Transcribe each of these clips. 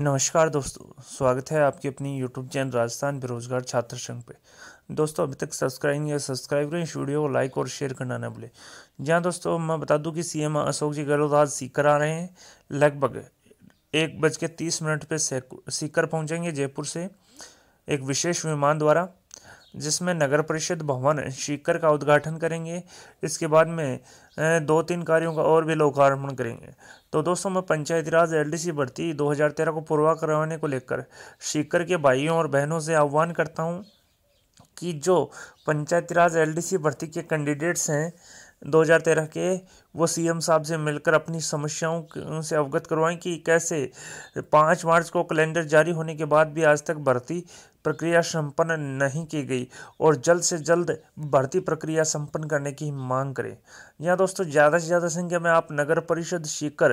नमस्कार दोस्तों स्वागत है आपकी अपनी यूट्यूब चैनल राजस्थान बेरोजगार छात्र संघ पे दोस्तों अभी तक सब्सक्राइब नहीं है सब्सक्राइब करें इस वीडियो को लाइक और शेयर करना ना भूलें जहाँ दोस्तों मैं बता दूं कि सीएम अशोक जी गहलोत आज सीकर आ रहे हैं लगभग एक बज के तीस मिनट पर सीकर पहुँचेंगे जयपुर से एक विशेष विमान द्वारा जिसमें नगर परिषद भवन सीकर का उद्घाटन करेंगे इसके बाद में दो तीन कार्यों का और भी लोकार्पण करेंगे तो दोस्तों मैं पंचायती राज एलडीसी भर्ती 2013 को पूर्वा करवाने को लेकर सीकर के भाइयों और बहनों से आह्वान करता हूँ कि जो पंचायती राज एलडीसी भर्ती के कैंडिडेट्स हैं 2013 के वो सीएम साहब से मिलकर अपनी समस्याओं से अवगत करवाएं कि कैसे पाँच मार्च को कैलेंडर जारी होने के बाद भी आज तक भर्ती प्रक्रिया संपन्न नहीं की गई और जल्द से जल्द भर्ती प्रक्रिया संपन्न करने की मांग करें यहाँ दोस्तों ज़्यादा से ज़्यादा संख्या में आप नगर परिषद सीकर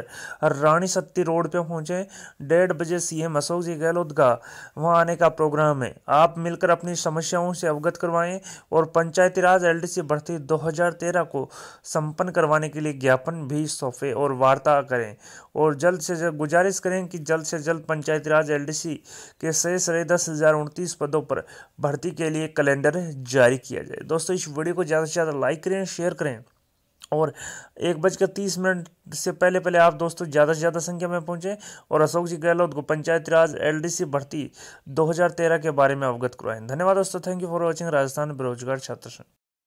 रानी सत्ती रोड पे पहुँचें डेढ़ बजे सीएम अशोक जी गहलोत का वहाँ आने का प्रोग्राम है आप मिलकर अपनी समस्याओं से अवगत करवाएं और पंचायती राज एल भर्ती दो को संपन्न करवाने के लिए ज्ञापन भी सौंपे और वार्ता करें और जल्द से जल्द गुजारिश करें कि जल्द से जल्द पंचायती राज एल के शेष रहे दस हज़ार तीस पदों पर भर्ती के लिए कैलेंडर जारी किया जाए दोस्तों इस वीडियो को ज़्यादा से ज़्यादा लाइक करें शेयर करें और एक बजकर तीस मिनट से पहले पहले आप दोस्तों ज़्यादा से ज़्यादा संख्या में पहुँचें और अशोक जी गहलोत को पंचायत राज एल भर्ती दो के बारे में अवगत करवाएं धन्यवाद दोस्तों thank you for watching Rajasthan बेरोजगार छात्र